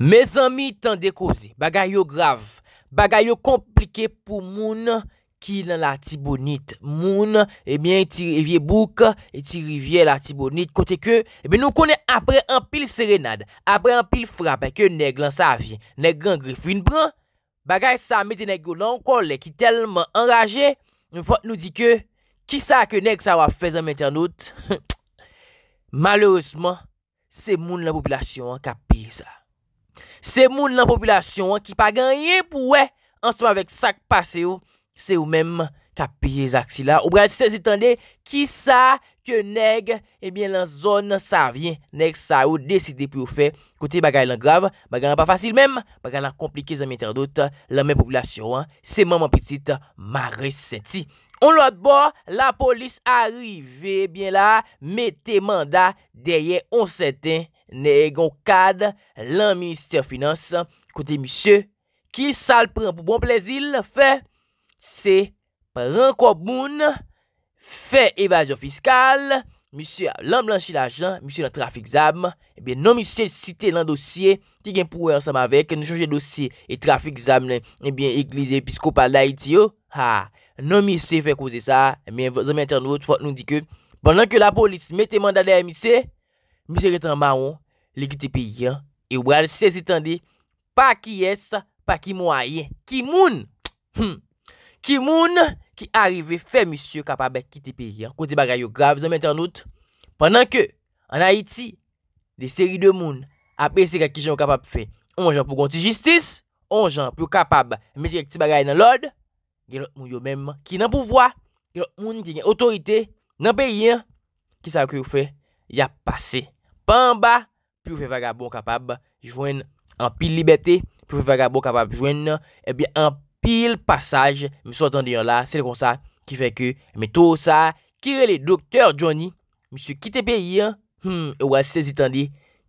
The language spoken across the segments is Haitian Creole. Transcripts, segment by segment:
Me zanmi tan dekozi, bagay yo grav, bagay yo komplike pou moun ki nan la tibounit. Moun, ebyen, eh iti rivye bouk, iti rivye la tibounit kote ke, ebyen eh nou konen apre an pil serenad, apre an pil frap, eke eh, neg lan sa vi, neg lan grifin brin. Bagay sa meti neg yo nan konle ki telman anraje, nou fote nou di ke, ki sa ke neg sa wap fez an meti an out? Malorosman, se moun la popilasyon kapi sa. Se moun nan popilasyon an ki pa ganyen pou we, anseman vek sak pase ou, se ou menm ka piye zaksila. Ou bral se zitande, ki sa ke neg, ebyen lan zon sa avyen. Neg sa ou deside pou ou fe. Kote bagay lan grav, bagay lan pa fasil menm, bagay lan komplike zanm interdot, lan menm popilasyon an. Se moun mwen petit, ma resenti. On lwa dbo, la polis arive, ebyen la, mette manda, deye on senten. Ne e gon kad lan minister finance kote misye ki sal pran pou bon plezil fe se pran kouboun fe evajon fiskal. Misye lan blanchi la jan, misye lan trafik zam, ebyen nan misye cite lan dosye ki gen pouwe ansam avek. Ne chanje dosye e trafik zam, ebyen eklize episkopal la iti yo. Ha, nan misye fe kouze sa, men vazan men ternou, tout fote nou di ke. Pendan ke la polis mette mandade a misye... Mi se re tan maron, le ki te pe yon, e wad se se tan de, pa ki yes, pa ki mou a yon. Ki moun, ki moun ki arive fe misyo kapab e ki te pe yon. Kon te bagay yo grav, zanm ente anout. Panan ke, an Haiti, de seri de moun, apre se ka ki jan w kapab fe, on jan pou konti jistis, on jan pou kapab meti ke ki te bagay nan lod, gen lout moun yo menman, ki nan pouvoi, gen lout moun, gen gen otorite, nan pe yon, ki sa w ke yo fe, ya pase. Pamba, pou fè vagabon kapab jwen an pil libetè, pou fè vagabon kapab jwen eh an pil pasaj, miso atan diyon la, sel kon sa, ki fè ke, me to sa, kire le doktèr Johnny, miso ki te pe yon, hmm, ou as se zitan di,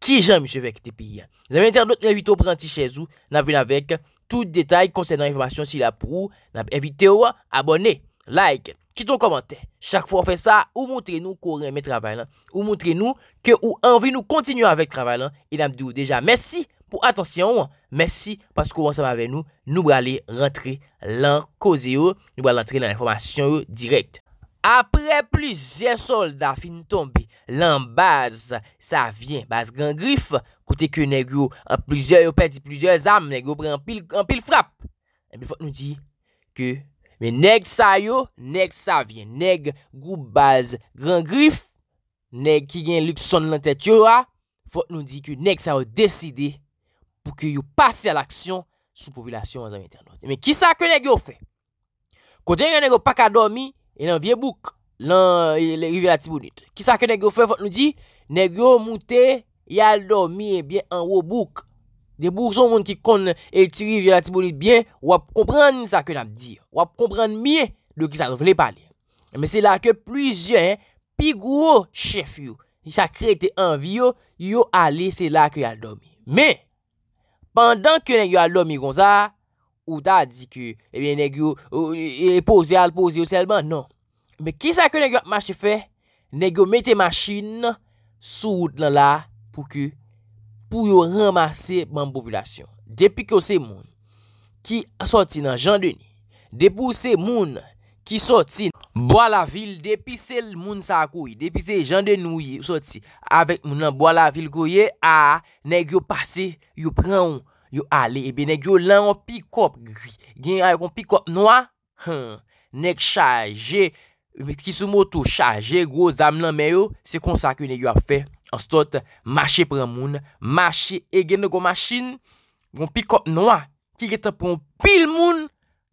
ki jan miso fè ki te pe yon. Zanven interdot, nevito pranti chèzou, naven avèk, tout detay konsèdant informasyon si la prou, naven evite ou, abone, like. Kiton komante, chak fwa fwe sa, ou mwontre nou kou reme travay lan, ou mwontre nou ke ou anvi nou kontinyon avek travay lan, ilan e mdi ou deja, mersi pou atansyon, mersi paskou mwonsan avek nou, nou wale rentre lan koze yo, nou wale rentre lan informasyon yo direk. Apre plize solda fin tonbi, lan baz sa vyen, baz gran grif, kote ke negyo an plize yo peti plize am, negyo pre an pil frap. E Mbe fote nou di ke... Men neg sa yo, neg sa vye, neg goubaz gran grif, neg ki gen luk son lan tet yo a, fote nou di ki neg sa yo deside pou ki yo pase al aksyon sou populasyon an zan vye ternote. Men ki sa ke neg yo fe? Kote yon neg yo pak a dormi, yon vye bouk lan rivye la tibounite. Ki sa ke neg yo fe fote nou di? Neg yo moute, yal dormi, ebyen eh an wou bouk. De bouson moun ki kon etiriv yon atibolit byen, wap kompran ni sa ke nam dir. Wap kompran miye do ki sa vle pali. Me se la ke pluzyon, pi gwo chef yo. Ni sa krete anvi yo, yo ale se la ke yal domi. Me, pandan ke nèk yo alomi gonza, ou ta di ki, ebyen eh nèk yo, eh, eh, e pose al pose yo selman, non. Me ki sa ke nèk yo ap machefe, nèk yo mete maschine, soud nan la, pou ki... Pou yo ramase ban popilasyon. Depi ki yo se moun ki soti nan jande ni. Depi ki yo se moun ki soti nan Boalavil. Depi se moun sa akouye. Depi se jande nouye soti. Avet moun nan Boalavil kouye. A, nek yo pase, yo pran ou, yo ale. Ebe, nek yo lan ou pikop gri. Gen a yo kon pikop noa. Nek chaje, ki sou moutou chaje, go zam nan meyo. Se kon sa ki yo a fey. Anstot, mache pran moun, mache e gen nou kon machin, von pikot nou a, ki getan pran pil moun,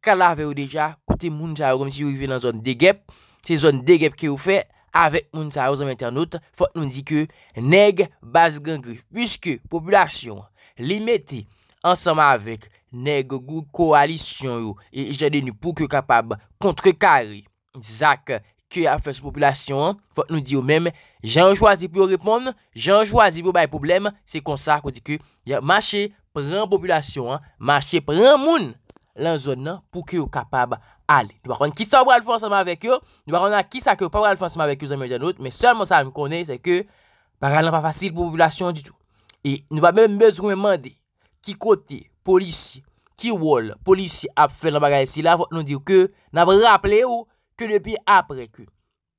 ka la ve ou deja, kote moun sa ou, gom si ou yu vi nan zon degep, se zon degep ki ou fe, ave moun sa ou zon menternout, fote nou di ke, neg baz gangri, pwiske, populasyon, li meti, ansama avek, neg gou koalisyon yo, e jade nou pou ki kapab, kontre kari, zak geno, Kyo ap fes populasyon an, fote nou di ou mèm, jan jwazi pou yo repon, jan jwazi pou yo baye poublem, se kon sa kon di kyo, yon mache pran populasyon an, mache pran moun lan zon nan pou kyo kapab ale. Nou bakon ki sa wap bral fonsanman avek yo, nou bakon na ki sa kyo wap bral fonsanman avek yo zon mèm di anout, mèm selman sa mèm konè, se kyo, bagay nan pa fasil pou populasyon di tou. E nou bak mèm bez kwen mèm mèm de, ki kote, polisi, ki wol, polisi ap fes nan bagay si la, fote nou di ou kyo, nan bral ap le ou, Kè depi apre kè.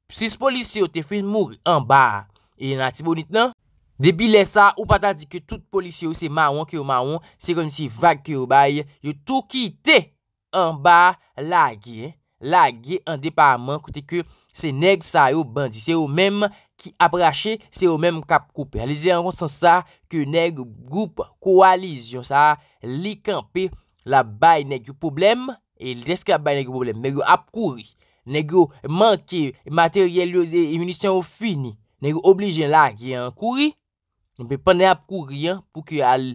Psi s polisye ou te fè mou mou an ba. E nan ti bonit nan? Depi lè sa ou pata di kè tout polisye ou se mawon kè ou mawon. Se kom si vage kè ou baye. Yo tou ki te an ba lage. Lage an deparman kote kè se neg sa yo bandi. Se yo mèm ki aprache. Se yo mèm kap koupè. Alize an kon san sa kè neg goup koalizyon sa. Li kanpe la baye neg yo poublem. E lè skap baye neg yo poublem. Mè yo ap kouri. Nè gyo manke materyel yoz e munisyon yo fini. Nè gyo oblije lage an kouri. Nè be panen ap kouri an pou ki al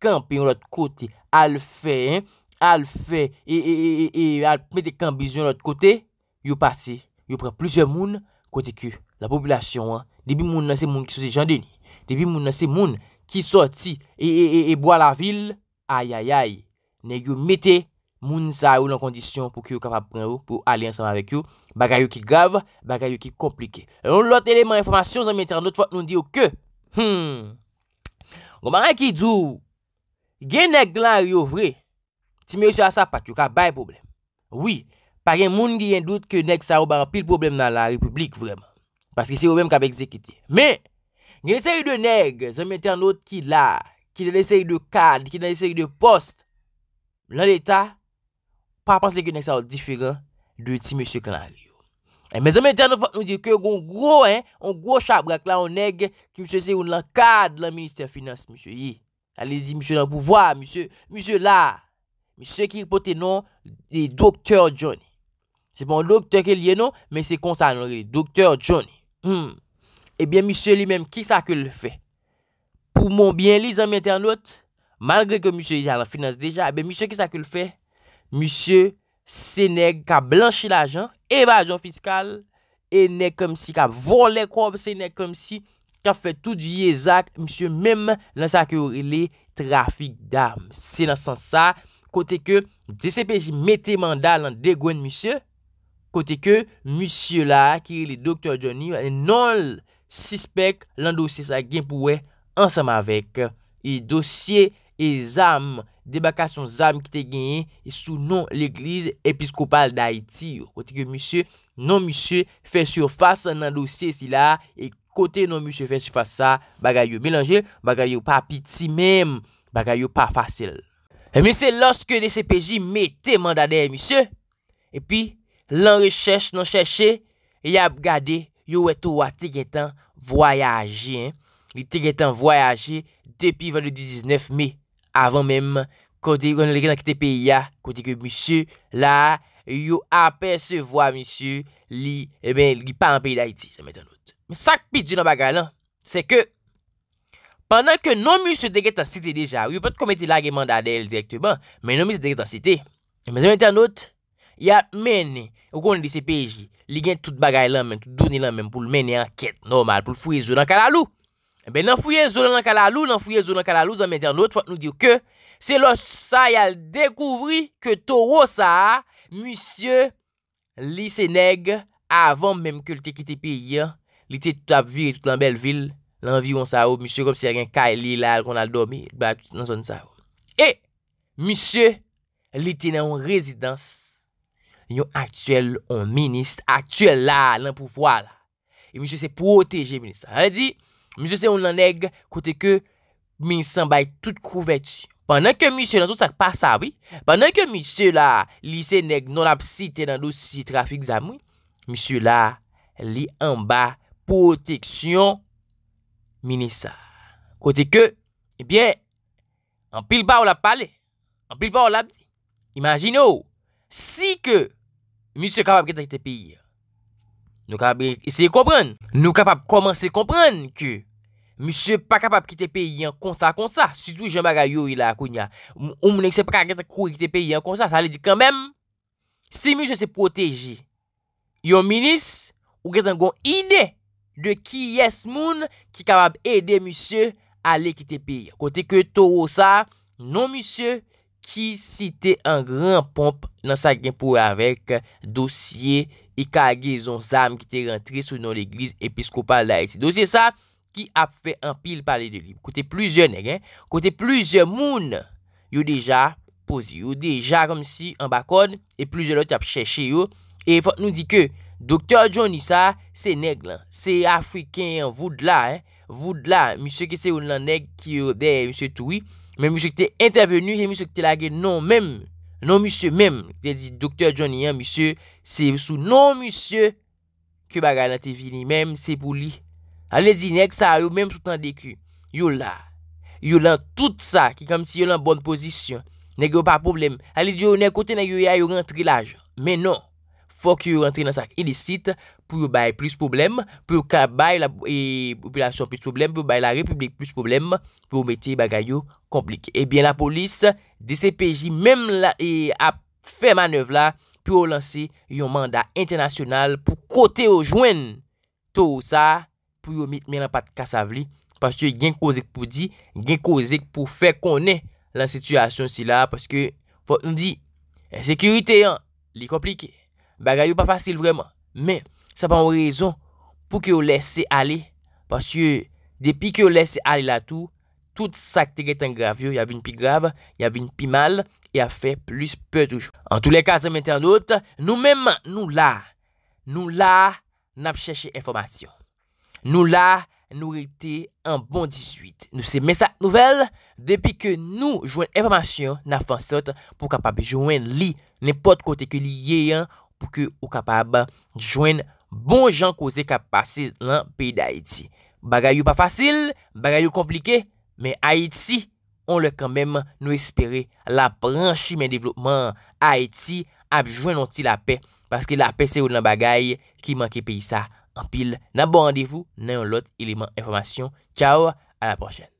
kampi yon lot kote. Al fe, al fe, e, e, e, e, e, al mette kampi yon lot kote. Yo pase, yo pre plisye moun kote ki la populasyon an. Debi moun nan se moun ki sosi jande ni. Debi moun nan se moun ki sosi e, e, e, e, e, e, bo la vil. Ay, ay, ay. Nè gyo mette. moun sa ou nan kondisyon pou ki ou kapap pren ou, pou ali ansanman vek ou, bagay ou ki gav, bagay ou ki komplike. Anon e lout eleman informasyon, zanmete anot, fote nou di ou ke, hmm, gomaran ki djou, gen neg lan yo vre, ti me ou se la sapat, yo ka bay problem. Oui, par gen moun gen dout ke neg sa ou baran pil problem nan la republik vreman. Paske si yo men kabe ekzekite. Men, gen eseri de neg, zanmete anot ki la, ki la eseri de kad, ki la eseri de post, lan etat, Pa panse genèk sa ou diferan, dwe ti monsye kanan li yo. E mè zè mè tè anou fòt nou di kè goun gwo, goun gwo chab, gwa kè la ou neg, ki monsye se ou nan kad lan minister finance monsye eh yi. Alezi monsye nan pouvoi, monsye, monsye la, monsye ki ripote nou, de doktèr Johnny. Se bon doktèr ke liye nou, mè se konsan nou, de doktèr Johnny. E bè monsye li mèm, ki sa ke lè fè? Pou moun bè lè zè mè tè anout, malgre ke monsye yi nan finance deja, e bè mons Monsye, se nek ka blanchi la jan, evajon fiskal, e nek kom si ka vole krop, se nek kom si ka fe tout diye zak, monsye, mem lan sa ke orile trafik dam. Se nan san sa, kote ke DCPJ mette manda lan degwen monsye, kote ke monsye la, ki li doktor Johnny, nan l-sispek lan dosye sa genpouwe ansam avek. E dosye e zam, debaka son zam ki te genye, sou non l'Eglise Episkopal d'Haïti yo. Kote ke monsye, non monsye, fè sur fasa nan dosye si la, e kote non monsye fè sur fasa, bagay yo mélange, bagay yo pa piti mèm, bagay yo pa fasil. E monsye, loske de se peji, me te mandade, monsye, e pi, lan rechèche, nan chèche, e yab gade, yo wè tou wè te gen tan voyaje, li te gen tan voyaje, depi vande 19 mei. Avon menm, kote yon le gen akite peyi ya, kote ke msye la, yon apesevo a msye li, e ben, li pa an peyi da iti, se mette anot. Sak pi di nan bagay lan, se ke, pandan ke non msye deget an site deja, yon pat komete la gen manda adel direktman, men non msye deget an site, se mette anot, ya men, ou kon le disi peyi ji, li gen tout bagay lan men, tout doni lan men, pou l men en anket normal, pou l fwezo nan kanalou. Eh ben nan fweye zonan nan kalalou, nan fweye zonan kalalou, zanmen diyan not, fwa te nou diyo ke, se lo sa yal dekouvri ke toro sa, Monsye li se neg avan menm ke li te kite pe yon, li te tout ap viri tout lan bel vil, lan vi yon sa ou, monsye kom se yal gen kay e li lal kon al domi, ba tout nan zon sa ou. E, monsye li te nan yon rezidans, yon aktuel yon minist, aktuel la, nan poufwa la, e monsye se proteje minist, an di... Mise se yon lan neg, kote ke, min san bay tout kou veti. Panan ke mise nan do sak pa sabi, panan ke mise la lise neg non ap si tenan do si trafik zami, mise la li an ba poteksyon minisa. Kote ke, ebyen, an pil ba ou la pale, an pil ba ou la, imagine ou, si ke mise se kap ap gete ki te piye, Nou kapab esye kompren. Nou kapab komanse kompren ki msye pa kapab ki te peyi an konsa-konsa. Situ jen baga yo ila akoun ya. Ou mounen ki se pa kapab ki te peyi an konsa. Sa le di kanbem, si msye se proteji, yon minis ou ketan gon ide de ki yes moun ki kapab ede msye ale ki te peyi. Kote ke to ou sa, nou msye, ki site an gran pomp nan sa genpou avèk dosye e kage zon zam ki te rentre sou nan l'eglise episkopal la eti. Dosye sa ki ap fè an pil pale de li. Kote plüzyon neg, kote plüzyon moun yo deja posi, yo deja kom si an bakon, e plüzyon lot ap chèche yo, e fòt nou di ke, doktor John Nisa, se neg lan, se afriken voud la, voud la, misyo ke se ou nan neg ki yo be, misyo toui, Men msye ki te intervenu, jen msye ki te lage non menm, non msye menm, ki te di doktor John Ian, msye, se sou non msye, ke bagay nan te vini, menm, se pou li. Alè di nek sa yo menm sou tan deku, yo la, yo lan tout sa, ki kam si yo lan bonn posisyon, nek yo pa problem, alè di yo nek kote na yo ya yo rentri laj, men non, fok yo yo rentri nan sa, ilisit, fok yo yo rentri nan sa, pou yo bay plus problem, pou yo kabay la e, populasyon plus problem, pou yo bay la republik plus problem, pou yo mette bagay yo komplike. Ebyen eh la polis, DCPJ, mem la, e ap fè manev la, pou yo lanse yon manda internasyonal, pou kote yo jwen, tou ou sa, pou yo mette men la pat kasavli, paske gen kozek pou di, gen kozek pou fè konen la situasyon si la, paske pou yon di, e sekirite yon, li komplike, bagay yo pa fasil vreman, men, Sa pa ou rezon pou ki ou lese ale. Paske depi ki ou lese ale la tou, tout sa ktege tan gravyo. Ya vi n pi grav, ya vi n pi mal, ya fe plus pe toujou. An tou le kase men ten lout, nou menman nou la. Nou la nan fcheche informasyon. Nou la nou rete an bon disuit. Nou se mese nouvel, depi ki nou jwen informasyon, nan fwen sot pou kapab jwen li. Nen pot kote ki li ye yon pou ki ou kapab jwen Bon jan kose kap pase lan peyi da Haiti. Bagayou pa fasil, bagayou komplike, men Haiti, on le kan men nou espere la pranchi men devlopman. Haiti, apjwen nonti la pe, paske la pe se ou nan bagay ki manke peyi sa. Anpil, nan bon randevou, nan yon lot eleman informasyon. Ciao, anaprochè.